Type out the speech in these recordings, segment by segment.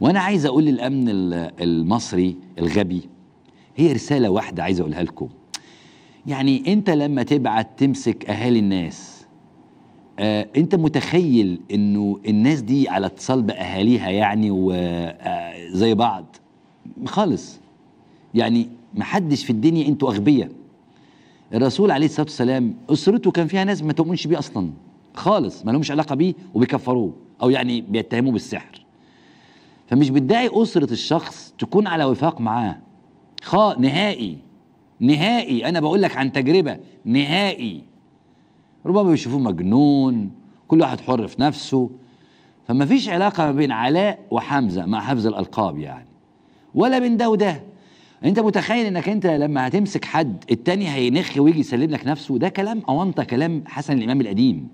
وانا عايز اقول للامن المصري الغبي هي رساله واحده عايز اقولها لكم يعني انت لما تبعت تمسك اهالي الناس آه انت متخيل انه الناس دي على اتصال باهاليها يعني وزي آه، بعض خالص يعني محدش في الدنيا انتوا اغبياء الرسول عليه الصلاه والسلام اسرته كان فيها ناس ما تؤمنش بيه اصلا خالص ما لهمش علاقه بيه وبيكفروه او يعني بيتهموه بالسحر فمش بتدعي اسره الشخص تكون على وفاق معاه خاء نهائي نهائي انا بقول لك عن تجربه نهائي ربما بيشوفوه مجنون كل واحد حر في نفسه فما فيش علاقه ما بين علاء وحمزه مع حفظ الالقاب يعني ولا بين ده وده انت متخيل انك انت لما هتمسك حد التاني هينخ ويجي يسلم لك نفسه ده كلام اونطه كلام حسن الامام القديم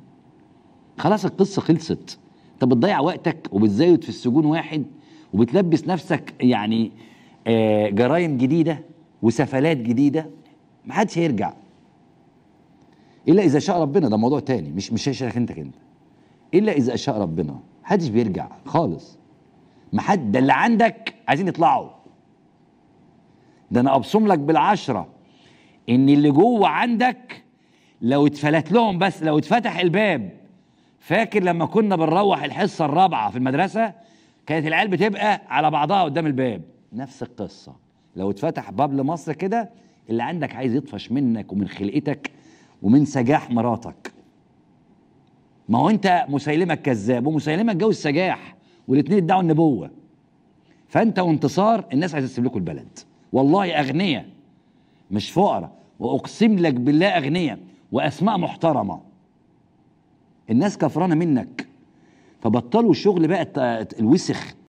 خلاص القصه خلصت انت بتضيع وقتك وبتزايد في السجون واحد وبتلبس نفسك يعني آه، جرائم جديدة وسفلات جديدة محدش هيرجع إلا إذا شاء ربنا ده موضوع تاني مش مش هيشرك أنت كده إلا إذا شاء ربنا محدش بيرجع خالص حد ده اللي عندك عايزين يطلعوا ده أنا أبصم لك بالعشرة إن اللي جوه عندك لو اتفلت لهم بس لو اتفتح الباب فاكر لما كنا بنروح الحصة الرابعة في المدرسة كانت العيال بتبقى على بعضها قدام الباب نفس القصه لو اتفتح باب لمصر كده اللي عندك عايز يطفش منك ومن خلقتك ومن سجاح مراتك ما هو انت مسيلمه كذاب ومسيلمه اتجوز سجاح والاتنين ادعوا النبوه فانت وانتصار الناس عايزه تسيب لكم البلد والله اغنياء مش فقراء واقسم لك بالله اغنياء واسماء محترمه الناس كفرانه منك فبطلوا شغل بقى الوسخ